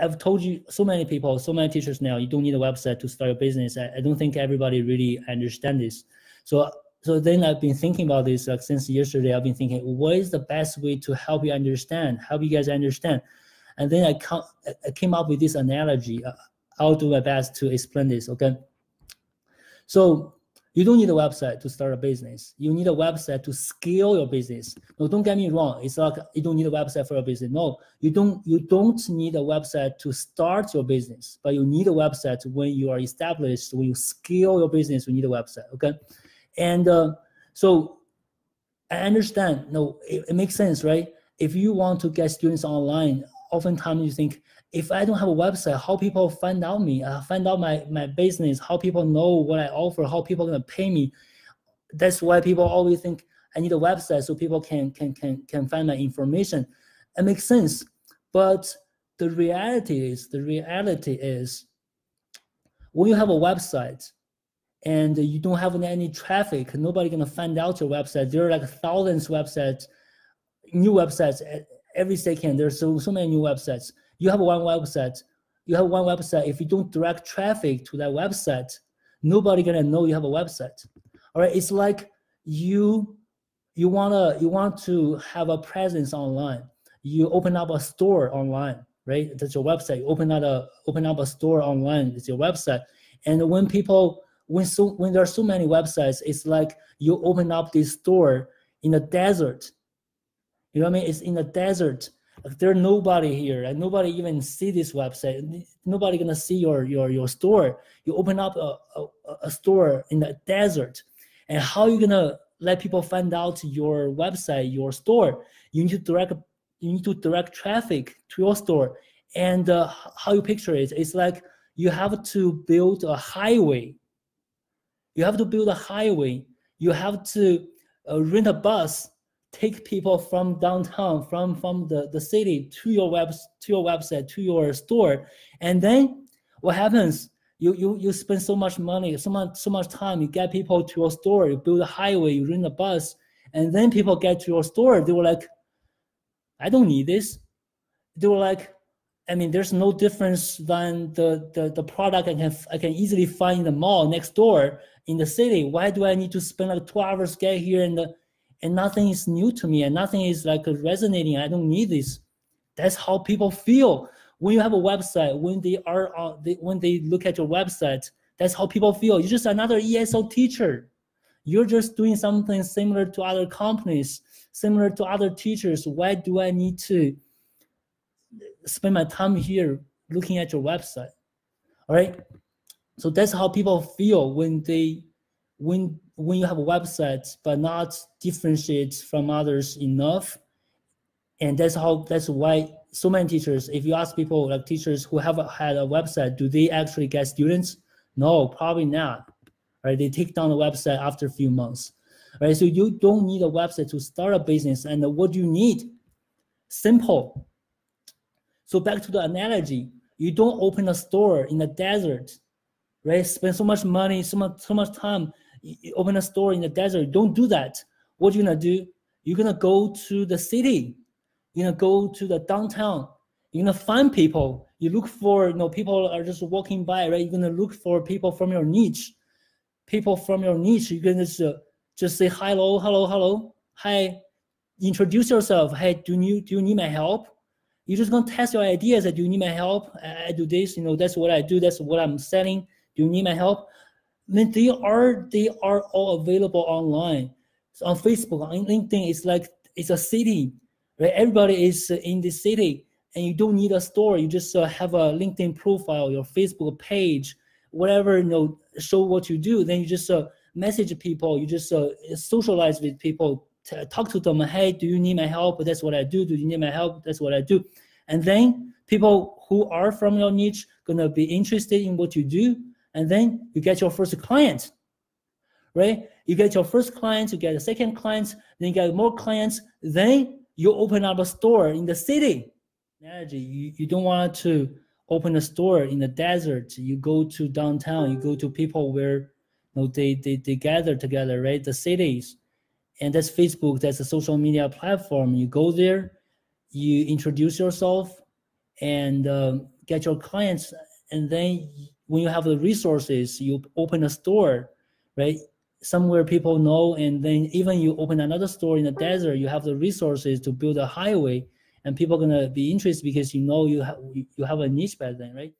I've told you so many people, so many teachers now, you don't need a website to start your business. I, I don't think everybody really understands this. So so then I've been thinking about this like since yesterday. I've been thinking, what is the best way to help you understand, help you guys understand? And then I, I came up with this analogy. I'll uh, do my best to explain this. Okay. So you don't need a website to start a business. You need a website to scale your business. No, don't get me wrong. It's like you don't need a website for a business. No, you don't. You don't need a website to start your business, but you need a website when you are established. When you scale your business, you need a website. Okay, and uh, so I understand. No, it, it makes sense, right? If you want to get students online, oftentimes you think if I don't have a website, how people find out me, uh, find out my, my business, how people know what I offer, how people gonna pay me. That's why people always think I need a website so people can can can can find my information. It makes sense, but the reality is the reality is when you have a website and you don't have any traffic, nobody gonna find out your website. There are like thousands websites, new websites eh, every second. There's so so many new websites you have one website, you have one website. If you don't direct traffic to that website, nobody gonna know you have a website. All right, it's like you you wanna you want to have a presence online. You open up a store online, right? That's your website. You open up a open up a store online. It's your website. And when people when so when there are so many websites, it's like you open up this store in a desert. You know what I mean? It's in a desert there's nobody here and nobody even see this website nobody gonna see your your your store you open up a, a, a store in the desert and how you gonna let people find out your website your store you need to direct you need to direct traffic to your store and uh, how you picture it it's like you have to build a highway you have to build a highway you have to uh, rent a bus take people from downtown, from from the, the city to your web to your website, to your store. And then what happens? You you you spend so much money, so much so much time, you get people to your store, you build a highway, you rent a bus, and then people get to your store, they were like, I don't need this. They were like, I mean, there's no difference than the, the, the product I can I can easily find in the mall next door in the city. Why do I need to spend like two hours get here and and nothing is new to me and nothing is like resonating i don't need this that's how people feel when you have a website when they are uh, they, when they look at your website that's how people feel you're just another eso teacher you're just doing something similar to other companies similar to other teachers why do i need to spend my time here looking at your website all right so that's how people feel when they when when you have a website but not differentiate from others enough and that's how that's why so many teachers if you ask people like teachers who have had a website do they actually get students no probably not right they take down the website after a few months right so you don't need a website to start a business and what you need simple so back to the analogy you don't open a store in the desert right spend so much money so much so much time you open a store in the desert. Don't do that. What you gonna do? You're gonna go to the city. You're gonna go to the downtown. You're gonna find people. You look for, you know, people are just walking by, right? You're gonna look for people from your niche. People from your niche. You're gonna just, uh, just say hello, hello, hello, hi. Introduce yourself. Hey, do you do you need my help? You're just gonna test your ideas. Do you need my help? I, I do this. You know, that's what I do. That's what I'm selling. Do you need my help? I mean, they are they are all available online. So on Facebook, on LinkedIn, it's like it's a city, right? Everybody is in the city, and you don't need a store. You just uh, have a LinkedIn profile, your Facebook page, whatever. You know, show what you do. Then you just uh, message people. You just uh, socialize with people. T- talk to them. Hey, do you need my help? That's what I do. Do you need my help? That's what I do. And then people who are from your niche gonna be interested in what you do and then you get your first client, right? You get your first client, you get a second client, then you get more clients, then you open up a store in the city. Analogy, you, you don't want to open a store in the desert. You go to downtown, you go to people where you know, they, they, they gather together, right? The cities. And that's Facebook, that's a social media platform. You go there, you introduce yourself, and um, get your clients, and then when you have the resources, you open a store, right? Somewhere people know, and then even you open another store in the desert, you have the resources to build a highway, and people are gonna be interested because you know you have you have a niche back then, right?